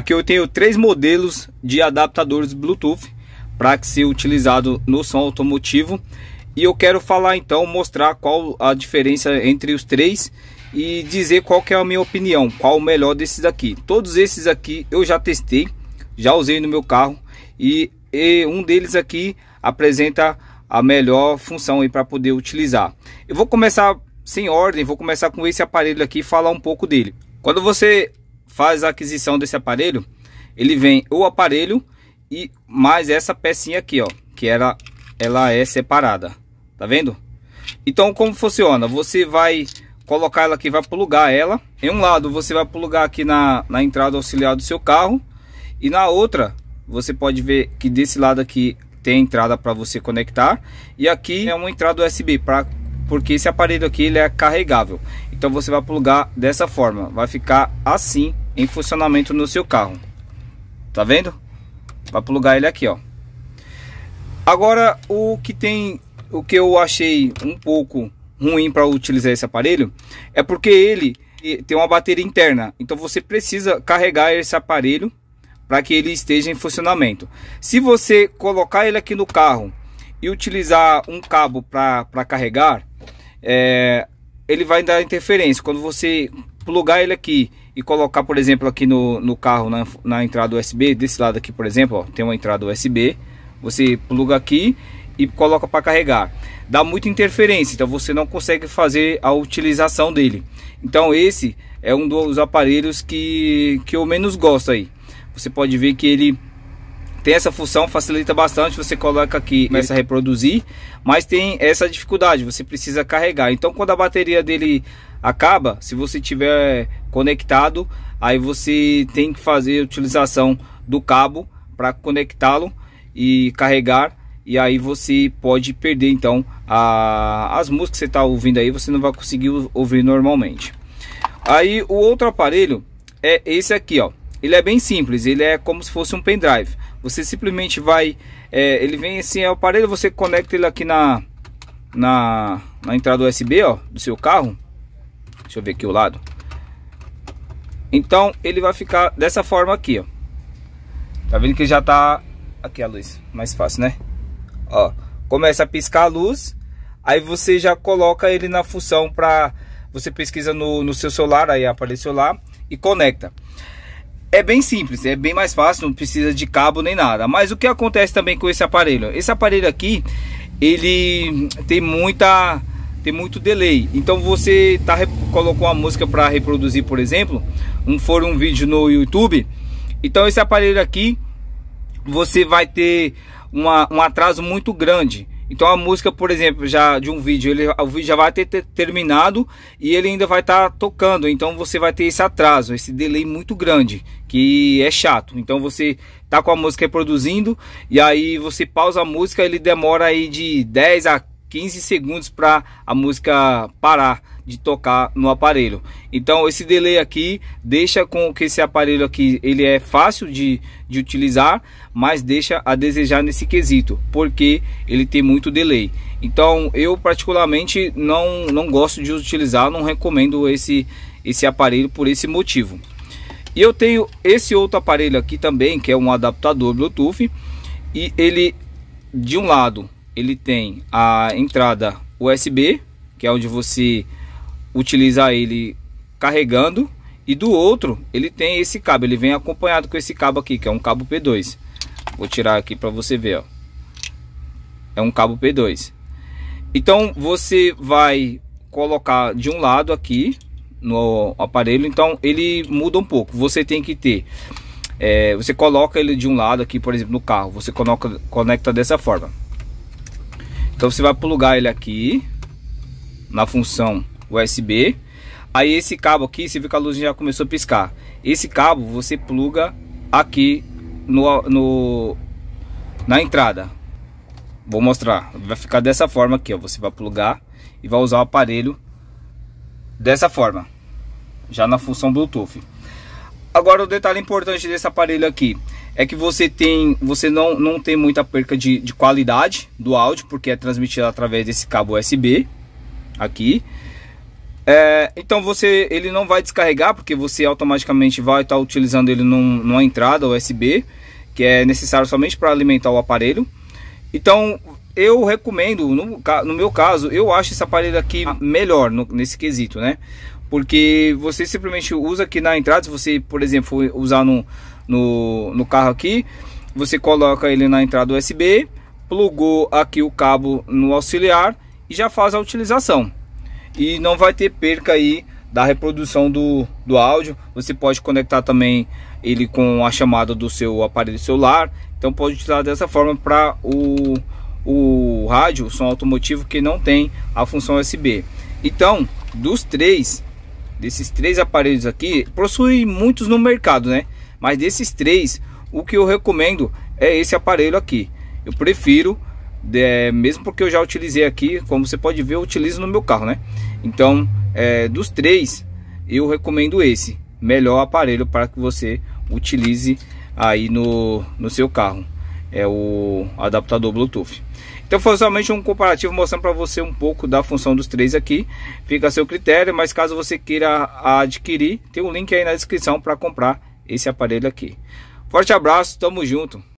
Aqui eu tenho três modelos de adaptadores Bluetooth para que ser utilizado no som automotivo. E eu quero falar então, mostrar qual a diferença entre os três e dizer qual que é a minha opinião, qual o melhor desses aqui. Todos esses aqui eu já testei, já usei no meu carro e, e um deles aqui apresenta a melhor função e para poder utilizar. Eu vou começar sem ordem, vou começar com esse aparelho aqui e falar um pouco dele. Quando você faz a aquisição desse aparelho, ele vem o aparelho e mais essa pecinha aqui, ó, que ela ela é separada, tá vendo? Então como funciona? Você vai colocar ela aqui, vai plugar ela. Em um lado você vai plugar aqui na, na entrada auxiliar do seu carro e na outra você pode ver que desse lado aqui tem entrada para você conectar e aqui é uma entrada USB para porque esse aparelho aqui ele é carregável. Então você vai plugar dessa forma, vai ficar assim em funcionamento no seu carro. Tá vendo? Para plugar ele aqui, ó. Agora, o que tem, o que eu achei um pouco ruim para utilizar esse aparelho é porque ele tem uma bateria interna. Então você precisa carregar esse aparelho para que ele esteja em funcionamento. Se você colocar ele aqui no carro e utilizar um cabo para carregar, é, ele vai dar interferência. Quando você plugar ele aqui e colocar, por exemplo, aqui no, no carro, na, na entrada USB, desse lado aqui, por exemplo, ó, tem uma entrada USB, você pluga aqui e coloca para carregar. Dá muita interferência, então você não consegue fazer a utilização dele. Então esse é um dos aparelhos que, que eu menos gosto aí. Você pode ver que ele tem essa função, facilita bastante, você coloca aqui, começa a reproduzir, mas tem essa dificuldade, você precisa carregar. Então quando a bateria dele acaba, se você tiver conectado, aí você tem que fazer a utilização do cabo para conectá-lo e carregar e aí você pode perder então a, as músicas que você está ouvindo aí você não vai conseguir ouvir normalmente aí o outro aparelho é esse aqui ó ele é bem simples ele é como se fosse um pendrive você simplesmente vai, é, ele vem assim, é o aparelho, você conecta ele aqui na, na, na entrada USB, ó, do seu carro. Deixa eu ver aqui o lado. Então ele vai ficar dessa forma aqui, ó. Tá vendo que já tá aqui a luz, mais fácil, né? Ó, começa a piscar a luz, aí você já coloca ele na função para você pesquisa no, no seu celular, aí apareceu celular e conecta. É bem simples, é bem mais fácil, não precisa de cabo nem nada. Mas o que acontece também com esse aparelho? Esse aparelho aqui, ele tem muita tem muito delay. Então você tá colocou uma música para reproduzir, por exemplo, um for um vídeo no YouTube. Então esse aparelho aqui você vai ter uma, um atraso muito grande. Então a música, por exemplo, já de um vídeo, ele, o vídeo já vai ter, ter terminado e ele ainda vai estar tá tocando. Então você vai ter esse atraso, esse delay muito grande, que é chato. Então você tá com a música reproduzindo e aí você pausa a música, ele demora aí de 10 a 15 segundos para a música parar de tocar no aparelho. Então esse delay aqui deixa com que esse aparelho aqui ele é fácil de, de utilizar, mas deixa a desejar nesse quesito, porque ele tem muito delay. Então eu particularmente não, não gosto de utilizar, não recomendo esse, esse aparelho por esse motivo. E eu tenho esse outro aparelho aqui também, que é um adaptador Bluetooth, e ele de um lado ele tem a entrada USB, que é onde você utilizar ele carregando e do outro ele tem esse cabo, ele vem acompanhado com esse cabo aqui, que é um cabo P2. Vou tirar aqui para você ver, ó. É um cabo P2. Então você vai colocar de um lado aqui no aparelho, então ele muda um pouco. Você tem que ter é, você coloca ele de um lado aqui, por exemplo, no carro, você coloca, conecta dessa forma. Então você vai plugar ele aqui na função USB. Aí esse cabo aqui, você viu que a luz já começou a piscar. Esse cabo você pluga aqui no, no na entrada. Vou mostrar. Vai ficar dessa forma aqui, ó. Você vai plugar e vai usar o aparelho dessa forma. Já na função Bluetooth. Agora o detalhe importante desse aparelho aqui é que você tem, você não, não tem muita perca de, de qualidade do áudio, porque é transmitido através desse cabo USB aqui. É, então você, ele não vai descarregar porque você automaticamente vai estar tá utilizando ele num, numa entrada USB que é necessário somente para alimentar o aparelho. Então eu recomendo, no, no, meu caso, eu acho esse aparelho aqui melhor no, nesse quesito, né? Porque você simplesmente usa aqui na entrada, se você, por exemplo, usar no, no, no carro aqui, você coloca ele na entrada USB, plugou aqui o cabo no auxiliar e já faz a utilização e não vai ter perca aí da reprodução do, do áudio. Você pode conectar também ele com a chamada do seu aparelho celular. Então pode utilizar dessa forma para o, o rádio, o som automotivo que não tem a função USB. Então, dos três, desses três aparelhos aqui, possui muitos no mercado, né? Mas desses três, o que eu recomendo é esse aparelho aqui. Eu prefiro mesmo porque eu já utilizei aqui, como você pode ver, eu utilizo no meu carro, né? Então, é, dos três, eu recomendo esse, melhor aparelho para que você utilize aí no, no seu carro, é o adaptador Bluetooth. Então foi somente um comparativo mostrando para você um pouco da função dos três aqui. Fica a seu critério, mas caso você queira adquirir, tem um link aí na descrição para comprar esse aparelho aqui. Forte abraço, tamo junto!